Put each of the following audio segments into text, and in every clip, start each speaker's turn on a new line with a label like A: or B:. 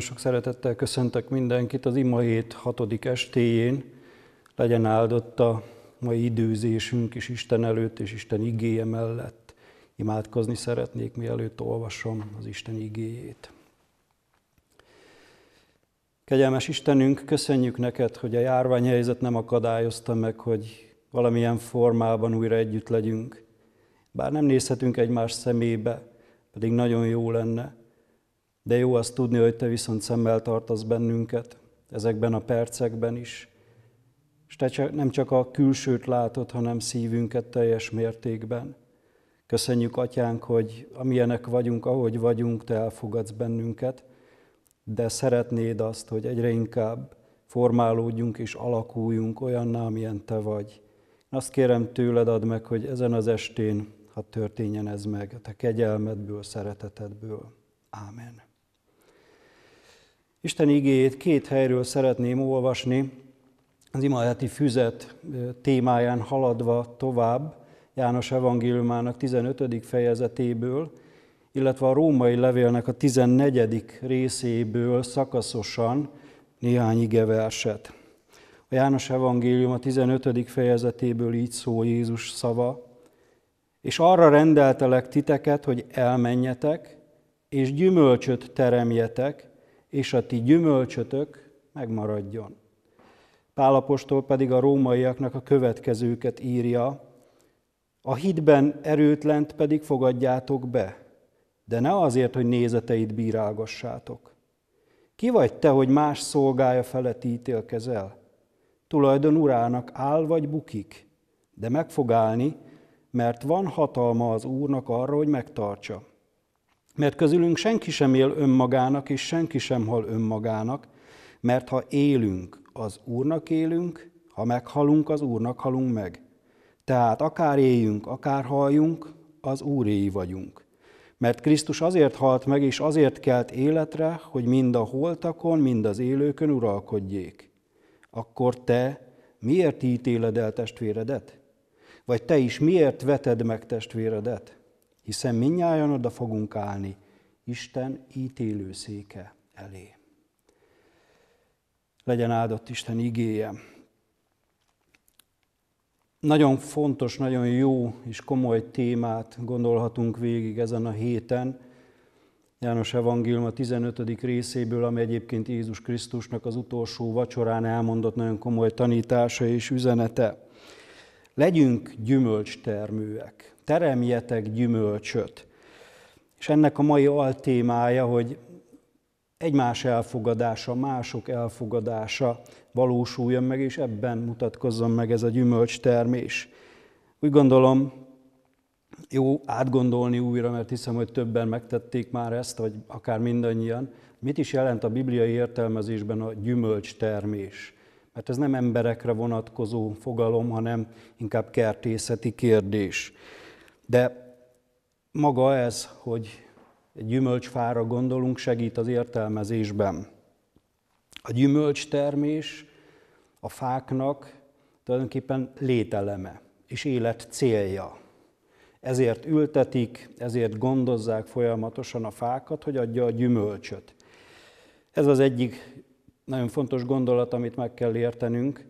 A: Nagyon sok szeretettel köszöntök mindenkit az ima hét hatodik estéjén. Legyen áldott a mai időzésünk is Isten előtt és Isten igéje mellett. Imádkozni szeretnék, mielőtt olvasom az Isten igéjét. Kegyelmes Istenünk, köszönjük neked, hogy a járványhelyzet nem akadályozta meg, hogy valamilyen formában újra együtt legyünk. Bár nem nézhetünk egymás szemébe, pedig nagyon jó lenne, de jó azt tudni, hogy te viszont szemmel tartasz bennünket, ezekben a percekben is, és te nem csak a külsőt látod, hanem szívünket teljes mértékben. Köszönjük, Atyánk, hogy amilyenek vagyunk, ahogy vagyunk, Te elfogadsz bennünket, de szeretnéd azt, hogy egyre inkább formálódjunk és alakuljunk olyanná, amilyen Te vagy. Azt kérem tőled add meg, hogy ezen az estén, ha történjen ez meg, a Te kegyelmedből, szeretetedből. Ámen. Isten igéjét két helyről szeretném olvasni, az imaheti füzet témáján haladva tovább, János evangéliumának 15. fejezetéből, illetve a római levélnek a 14. részéből szakaszosan néhány igeverset. A János evangélium a 15. fejezetéből így szól Jézus szava, és arra rendeltelek titeket, hogy elmenjetek, és gyümölcsöt teremjetek, és a ti gyümölcsötök megmaradjon. Pálapostól pedig a rómaiaknak a következőket írja, a hitben erőtlent pedig fogadjátok be, de ne azért, hogy nézeteit bírálgassátok. Ki vagy te, hogy más szolgája felett ítélkezel? Tulajdon urának áll vagy bukik, de meg fog állni, mert van hatalma az Úrnak arra, hogy megtartsa. Mert közülünk senki sem él önmagának, és senki sem hal önmagának, mert ha élünk, az Úrnak élünk, ha meghalunk, az Úrnak halunk meg. Tehát akár éljünk, akár haljunk, az Úréi vagyunk. Mert Krisztus azért halt meg, és azért kelt életre, hogy mind a holtakon, mind az élőkön uralkodjék. Akkor te miért ítéled el testvéredet? Vagy te is miért veted meg testvéredet? hiszen minnyáján oda fogunk állni Isten széke elé. Legyen áldott Isten igéje. Nagyon fontos, nagyon jó és komoly témát gondolhatunk végig ezen a héten. János Evangélium a 15. részéből, ami egyébként Jézus Krisztusnak az utolsó vacsorán elmondott nagyon komoly tanítása és üzenete legyünk gyümölcstermőek, teremjetek gyümölcsöt. És ennek a mai altémája, hogy egymás elfogadása, mások elfogadása valósuljon meg, és ebben mutatkozzon meg ez a gyümölcstermés. Úgy gondolom, jó átgondolni újra, mert hiszem, hogy többen megtették már ezt, vagy akár mindannyian, mit is jelent a bibliai értelmezésben a gyümölcstermés mert hát ez nem emberekre vonatkozó fogalom, hanem inkább kertészeti kérdés. De maga ez, hogy egy gyümölcsfára gondolunk, segít az értelmezésben. A gyümölcstermés a fáknak tulajdonképpen lételeme és élet célja. Ezért ültetik, ezért gondozzák folyamatosan a fákat, hogy adja a gyümölcsöt. Ez az egyik nagyon fontos gondolat, amit meg kell értenünk,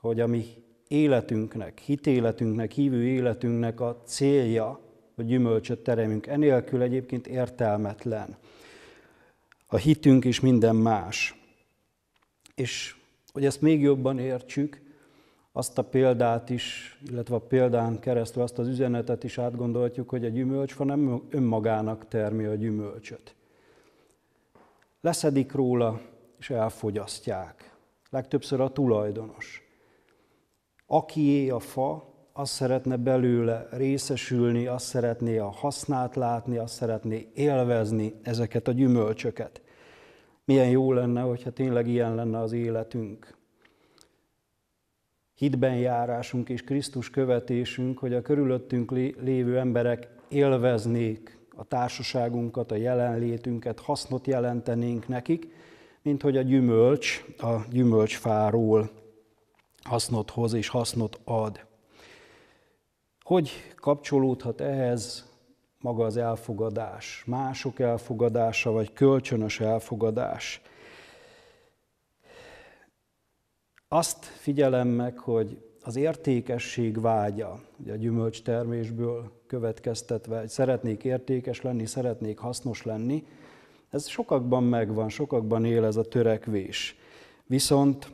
A: hogy a mi életünknek, hitéletünknek, hívő életünknek a célja, hogy gyümölcsöt teremünk. Enélkül egyébként értelmetlen. A hitünk is minden más. És hogy ezt még jobban értsük, azt a példát is, illetve a példán keresztül azt az üzenetet is átgondoltjuk, hogy a gyümölcsfa nem önmagának termi a gyümölcsöt. Leszedik róla és elfogyasztják. Legtöbbször a tulajdonos. Akié a fa, azt szeretne belőle részesülni, azt szeretné a hasznát látni, azt szeretné élvezni ezeket a gyümölcsöket. Milyen jó lenne, hogyha tényleg ilyen lenne az életünk. Hitben járásunk és Krisztus követésünk, hogy a körülöttünk lévő emberek élveznék a társaságunkat, a jelenlétünket, hasznot jelentenénk nekik, mint hogy a gyümölcs a gyümölcsfáról hasznot hoz és hasznot ad. Hogy kapcsolódhat ehhez maga az elfogadás, mások elfogadása, vagy kölcsönös elfogadás? Azt figyelem meg, hogy az értékesség vágya, ugye a gyümölcstermésből következtetve, hogy szeretnék értékes lenni, szeretnék hasznos lenni, ez sokakban megvan, sokakban él ez a törekvés. Viszont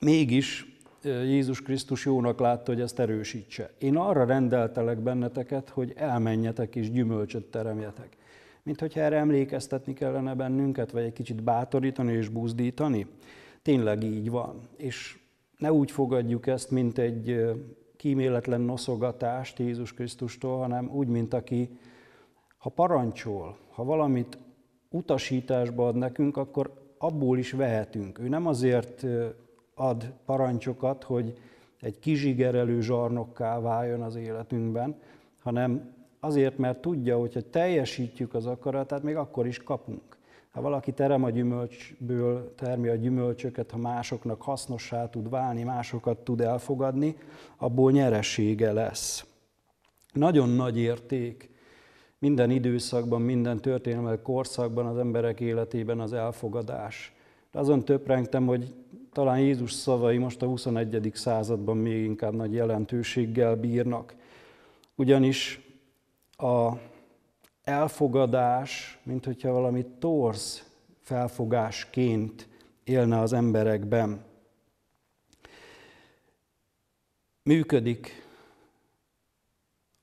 A: mégis Jézus Krisztus jónak látta, hogy ezt erősítse. Én arra rendeltelek benneteket, hogy elmenjetek és gyümölcsöt teremjetek. Mint hogyha erre emlékeztetni kellene bennünket, vagy egy kicsit bátorítani és buzdítani. Tényleg így van. És ne úgy fogadjuk ezt, mint egy kíméletlen noszogatást Jézus Krisztustól, hanem úgy, mint aki, ha parancsol, ha valamit utasításba ad nekünk, akkor abból is vehetünk. Ő nem azért ad parancsokat, hogy egy kizsigerelő zsarnokká váljon az életünkben, hanem azért, mert tudja, hogy ha teljesítjük az akaratát, még akkor is kapunk. Ha valaki terem a gyümölcsből, termi a gyümölcsöket, ha másoknak hasznossá tud válni, másokat tud elfogadni, abból nyeresége lesz. Nagyon nagy érték minden időszakban, minden történelmi korszakban az emberek életében az elfogadás. De azon töprengtem, hogy talán Jézus szavai most a 21. században még inkább nagy jelentőséggel bírnak. Ugyanis a elfogadás, mint hogyha valami torz felfogásként élne az emberekben. Működik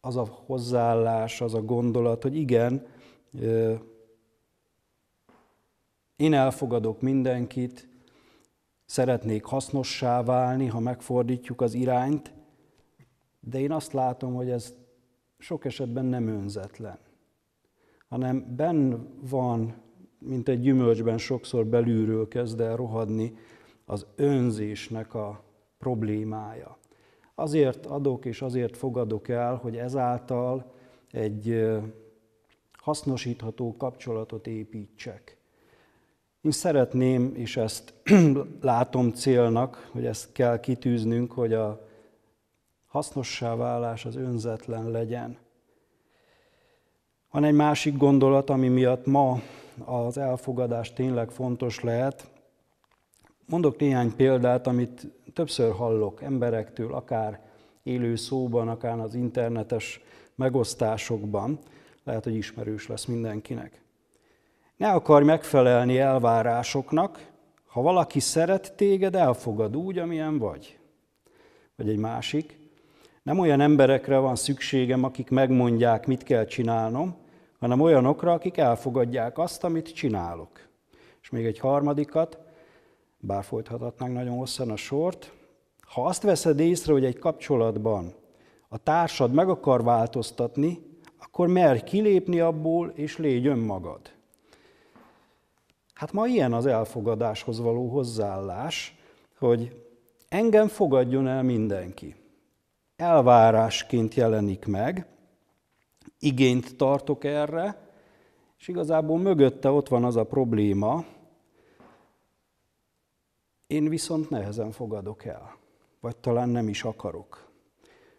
A: az a hozzáállás, az a gondolat, hogy igen, én elfogadok mindenkit, szeretnék hasznossá válni, ha megfordítjuk az irányt, de én azt látom, hogy ez sok esetben nem önzetlen, hanem benn van, mint egy gyümölcsben sokszor belülről kezd el rohadni az önzésnek a problémája. Azért adok és azért fogadok el, hogy ezáltal egy hasznosítható kapcsolatot építsek. Én szeretném, és ezt látom célnak, hogy ezt kell kitűznünk, hogy a hasznossá válás az önzetlen legyen. Van egy másik gondolat, ami miatt ma az elfogadás tényleg fontos lehet, Mondok néhány példát, amit többször hallok emberektől, akár élő szóban, akár az internetes megosztásokban. Lehet, hogy ismerős lesz mindenkinek. Ne akarj megfelelni elvárásoknak, ha valaki szeret téged, elfogad úgy, amilyen vagy. Vagy egy másik. Nem olyan emberekre van szükségem, akik megmondják, mit kell csinálnom, hanem olyanokra, akik elfogadják azt, amit csinálok. És még egy harmadikat, bár folytathatnánk nagyon hosszan a sort. Ha azt veszed észre, hogy egy kapcsolatban a társad meg akar változtatni, akkor merj kilépni abból, és légy önmagad. Hát ma ilyen az elfogadáshoz való hozzáállás, hogy engem fogadjon el mindenki. Elvárásként jelenik meg, igényt tartok erre, és igazából mögötte ott van az a probléma, én viszont nehezen fogadok el, vagy talán nem is akarok.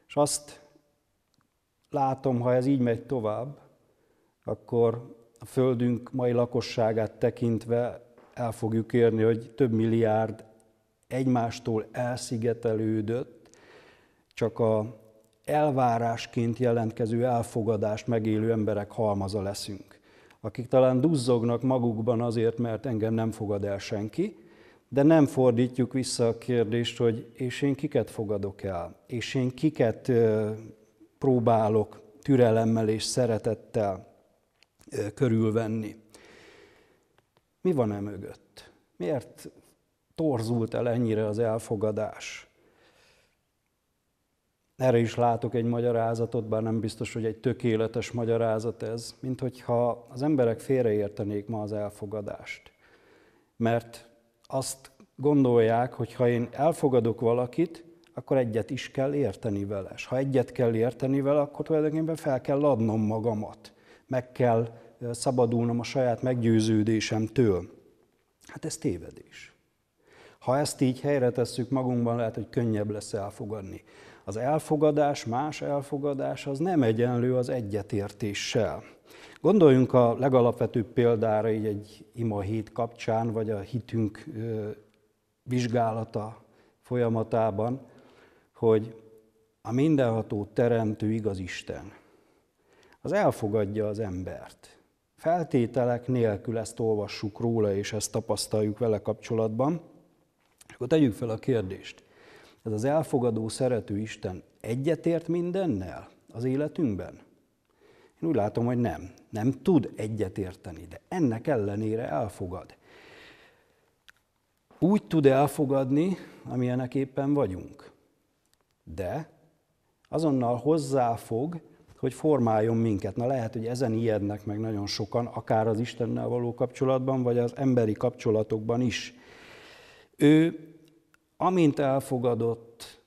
A: És azt látom, ha ez így megy tovább, akkor a Földünk mai lakosságát tekintve el fogjuk érni, hogy több milliárd egymástól elszigetelődött, csak a elvárásként jelentkező elfogadást megélő emberek halmaza leszünk, akik talán duzzognak magukban azért, mert engem nem fogad el senki, de nem fordítjuk vissza a kérdést, hogy és én kiket fogadok el, és én kiket próbálok türelemmel és szeretettel körülvenni. Mi van e mögött? Miért torzult el ennyire az elfogadás? Erre is látok egy magyarázatot, bár nem biztos, hogy egy tökéletes magyarázat ez, mint hogyha az emberek félreértenék ma az elfogadást. Mert azt gondolják, hogy ha én elfogadok valakit, akkor egyet is kell érteni vele. És ha egyet kell érteni vele, akkor tulajdonképpen fel kell adnom magamat. Meg kell szabadulnom a saját meggyőződésemtől. Hát ez tévedés. Ha ezt így helyre tesszük magunkban, lehet, hogy könnyebb lesz elfogadni. Az elfogadás, más elfogadás az nem egyenlő az egyetértéssel. Gondoljunk a legalapvetőbb példára így egy ima hét kapcsán, vagy a hitünk vizsgálata folyamatában, hogy a mindenható teremtő igaz Isten, az elfogadja az embert. Feltételek nélkül ezt olvassuk róla, és ezt tapasztaljuk vele kapcsolatban. És akkor tegyük fel a kérdést. Ez az elfogadó, szerető Isten egyetért mindennel az életünkben? Én úgy látom, hogy nem nem tud egyetérteni, de ennek ellenére elfogad. Úgy tud elfogadni, amilyenek éppen vagyunk, de azonnal hozzáfog, hogy formáljon minket. Na lehet, hogy ezen ijednek meg nagyon sokan, akár az Istennel való kapcsolatban, vagy az emberi kapcsolatokban is. Ő, amint elfogadott,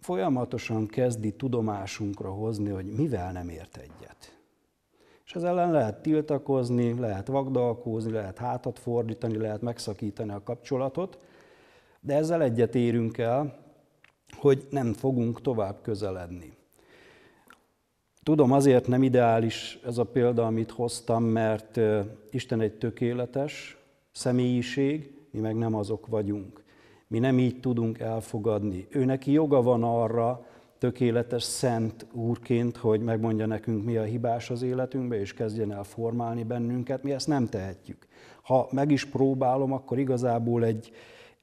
A: folyamatosan kezdi tudomásunkra hozni, hogy mivel nem ért egyet és ez ellen lehet tiltakozni, lehet vagdalkózni, lehet hátat fordítani, lehet megszakítani a kapcsolatot, de ezzel egyet érünk el, hogy nem fogunk tovább közeledni. Tudom, azért nem ideális ez a példa, amit hoztam, mert Isten egy tökéletes személyiség, mi meg nem azok vagyunk. Mi nem így tudunk elfogadni. Ő neki joga van arra, tökéletes szent úrként, hogy megmondja nekünk, mi a hibás az életünkbe, és kezdjen el formálni bennünket, mi ezt nem tehetjük. Ha meg is próbálom, akkor igazából egy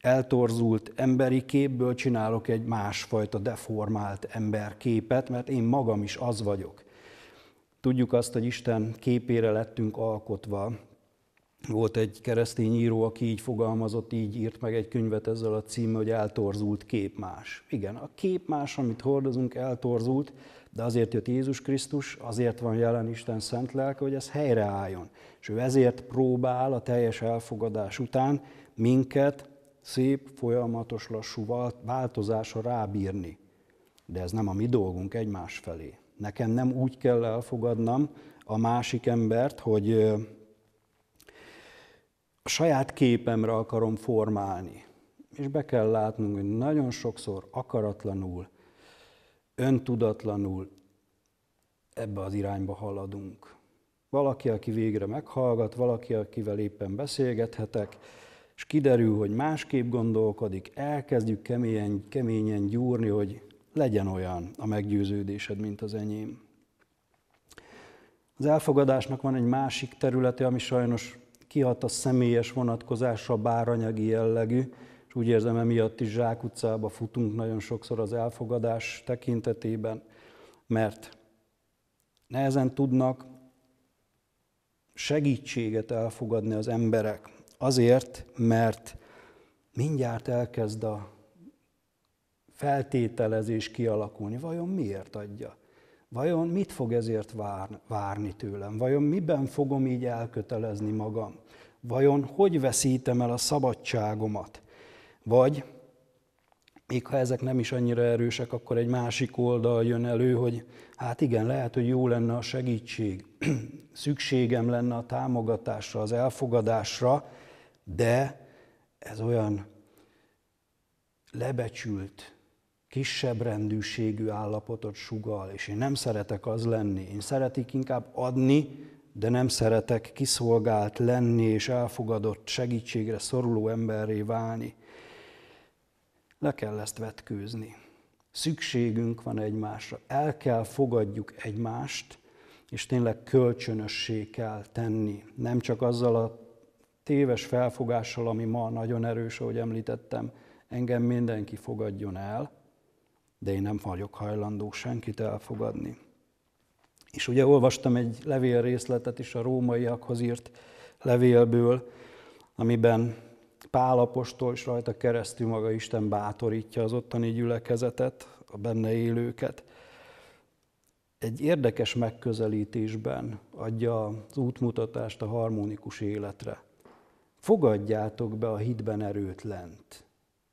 A: eltorzult emberi képből csinálok egy másfajta deformált emberképet, mert én magam is az vagyok. Tudjuk azt, hogy Isten képére lettünk alkotva, volt egy keresztény író, aki így fogalmazott, így írt meg egy könyvet ezzel a címmel, hogy eltorzult képmás. Igen, a képmás, amit hordozunk, eltorzult, de azért jött Jézus Krisztus, azért van jelen Isten szent lelke, hogy ez helyreálljon. És ő ezért próbál a teljes elfogadás után minket szép, folyamatos, lassú változásra rábírni. De ez nem a mi dolgunk egymás felé. Nekem nem úgy kell elfogadnom a másik embert, hogy a saját képemre akarom formálni. És be kell látnunk, hogy nagyon sokszor akaratlanul, öntudatlanul ebbe az irányba haladunk. Valaki, aki végre meghallgat, valaki, akivel éppen beszélgethetek, és kiderül, hogy másképp gondolkodik, elkezdjük keményen, keményen gyúrni, hogy legyen olyan a meggyőződésed, mint az enyém. Az elfogadásnak van egy másik területe, ami sajnos kihat a személyes vonatkozásra, bár anyagi jellegű, és úgy érzem, emiatt is utcába futunk nagyon sokszor az elfogadás tekintetében, mert nehezen tudnak segítséget elfogadni az emberek. Azért, mert mindjárt elkezd a feltételezés kialakulni. Vajon miért adja? Vajon mit fog ezért vár, várni tőlem? Vajon miben fogom így elkötelezni magam? Vajon hogy veszítem el a szabadságomat? Vagy, még ha ezek nem is annyira erősek, akkor egy másik oldal jön elő, hogy hát igen, lehet, hogy jó lenne a segítség, szükségem lenne a támogatásra, az elfogadásra, de ez olyan lebecsült, kisebb rendűségű állapotot sugal, és én nem szeretek az lenni, én szeretik inkább adni, de nem szeretek kiszolgált lenni és elfogadott segítségre szoruló emberré válni. Le kell ezt vetkőzni. Szükségünk van egymásra. El kell fogadjuk egymást, és tényleg kölcsönössé kell tenni. Nem csak azzal a téves felfogással, ami ma nagyon erős, ahogy említettem, engem mindenki fogadjon el, de én nem vagyok hajlandó senkit elfogadni. És ugye olvastam egy levél részletet is a rómaiakhoz írt levélből, amiben Pál apostol és rajta keresztül maga Isten bátorítja az ottani gyülekezetet, a benne élőket. Egy érdekes megközelítésben adja az útmutatást a harmonikus életre. Fogadjátok be a hitben erőt lent.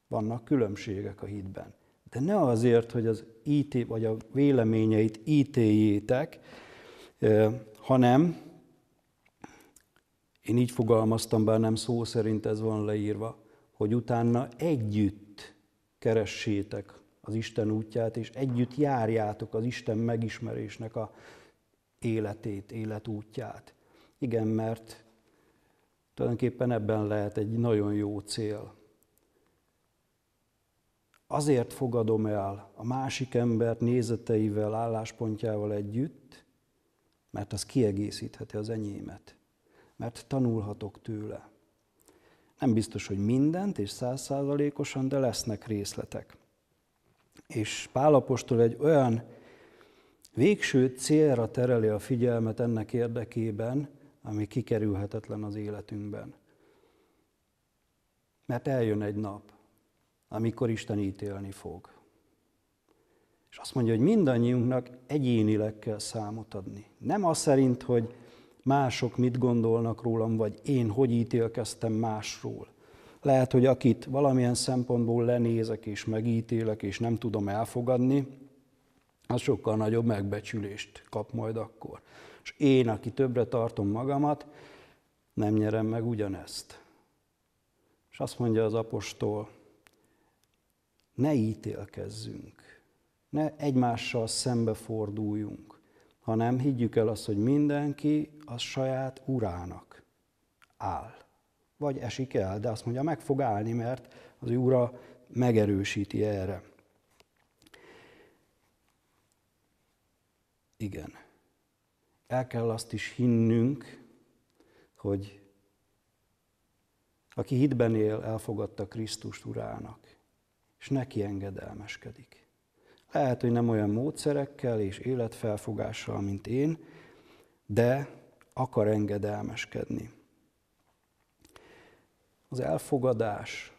A: Vannak különbségek a hitben. De ne azért, hogy az íté, vagy a véleményeit ítéljétek, hanem én így fogalmaztam, bár nem szó szerint ez van leírva, hogy utána együtt keressétek az Isten útját, és együtt járjátok az Isten megismerésnek a életét, életútját. Igen, mert tulajdonképpen ebben lehet egy nagyon jó cél. Azért fogadom el a másik embert nézeteivel, álláspontjával együtt, mert az kiegészítheti az enyémet, mert tanulhatok tőle. Nem biztos, hogy mindent és százszázalékosan, de lesznek részletek. És Pálapostól egy olyan végső célra tereli a figyelmet ennek érdekében, ami kikerülhetetlen az életünkben. Mert eljön egy nap, amikor Isten ítélni fog. És azt mondja, hogy mindannyiunknak egyénileg kell számot adni. Nem az szerint, hogy mások mit gondolnak rólam, vagy én hogy ítélkeztem másról. Lehet, hogy akit valamilyen szempontból lenézek és megítélek, és nem tudom elfogadni, az sokkal nagyobb megbecsülést kap majd akkor. És én, aki többre tartom magamat, nem nyerem meg ugyanezt. És azt mondja az apostol, ne ítélkezzünk, ne egymással szembeforduljunk, hanem higgyük el azt, hogy mindenki az saját urának áll. Vagy esik el, de azt mondja, meg fog állni, mert az ura megerősíti erre. Igen. El kell azt is hinnünk, hogy aki hitben él, elfogadta Krisztust urának és neki engedelmeskedik. Lehet, hogy nem olyan módszerekkel és életfelfogással, mint én, de akar engedelmeskedni. Az elfogadás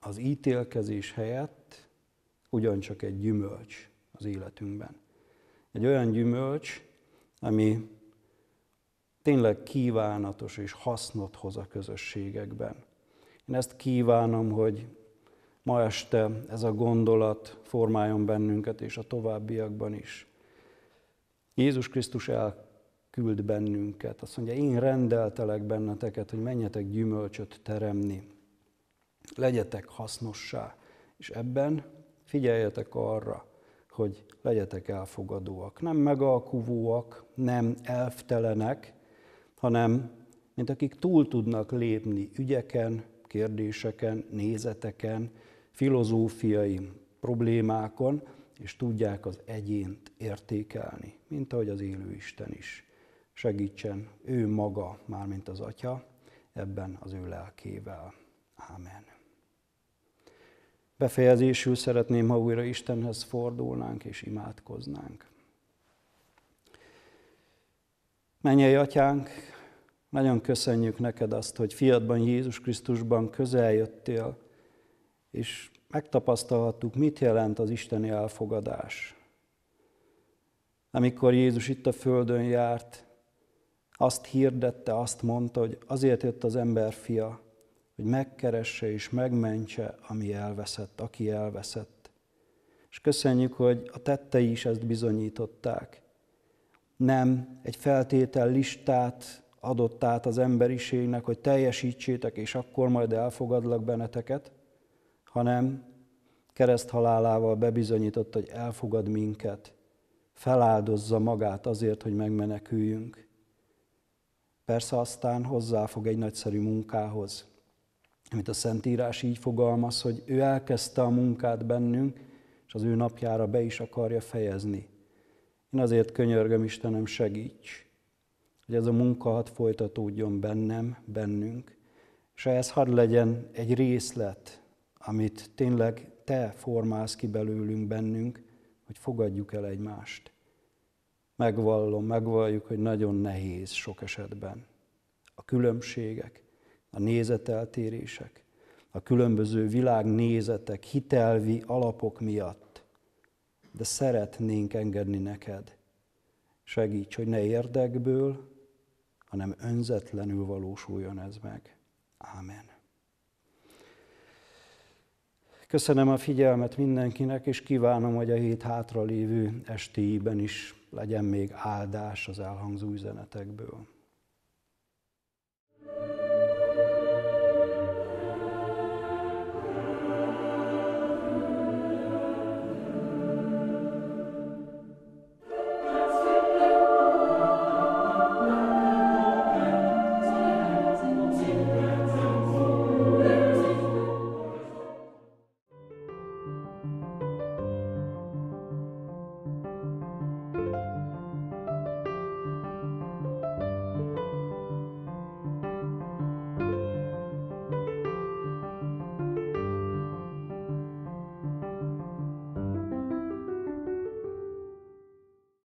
A: az ítélkezés helyett ugyancsak egy gyümölcs az életünkben. Egy olyan gyümölcs, ami tényleg kívánatos és hasznot hoz a közösségekben. Én ezt kívánom, hogy ma este ez a gondolat formáljon bennünket, és a továbbiakban is. Jézus Krisztus elküld bennünket. Azt mondja, én rendeltelek benneteket, hogy menjetek gyümölcsöt teremni. Legyetek hasznossá. És ebben figyeljetek arra, hogy legyetek elfogadóak. Nem megalkuvóak, nem elftelenek, hanem mint akik túl tudnak lépni ügyeken, kérdéseken, nézeteken, filozófiai problémákon, és tudják az egyént értékelni, mint ahogy az élő Isten is. Segítsen ő maga, mármint az Atya, ebben az ő lelkével. Ámen. Befejezésül szeretném, ha újra Istenhez fordulnánk és imádkoznánk. Menjél, Atyánk, nagyon köszönjük neked azt, hogy fiatban Jézus Krisztusban közeljöttél és megtapasztalhattuk, mit jelent az isteni elfogadás. Amikor Jézus itt a földön járt, azt hirdette, azt mondta, hogy azért jött az ember fia, hogy megkeresse és megmentse, ami elveszett, aki elveszett. És köszönjük, hogy a tettei is ezt bizonyították. Nem egy feltétel listát adott át az emberiségnek, hogy teljesítsétek, és akkor majd elfogadlak benneteket, hanem kereszthalálával bebizonyított, hogy elfogad minket, feláldozza magát azért, hogy megmeneküljünk. Persze aztán hozzáfog egy nagyszerű munkához, amit a Szentírás így fogalmaz, hogy ő elkezdte a munkát bennünk, és az ő napjára be is akarja fejezni. Én azért könyörgöm, Istenem, segíts, hogy ez a munka hadd folytatódjon bennem, bennünk, és ez hadd legyen egy részlet amit tényleg te formálsz ki belőlünk bennünk, hogy fogadjuk el egymást. Megvallom, megvalljuk, hogy nagyon nehéz sok esetben. A különbségek, a nézeteltérések, a különböző világnézetek, hitelvi alapok miatt. De szeretnénk engedni neked. Segíts, hogy ne érdekből, hanem önzetlenül valósuljon ez meg. Ámen. Köszönöm a figyelmet mindenkinek, és kívánom, hogy a hét hátralévő estéiben is legyen még áldás az elhangzó üzenetekből. thank you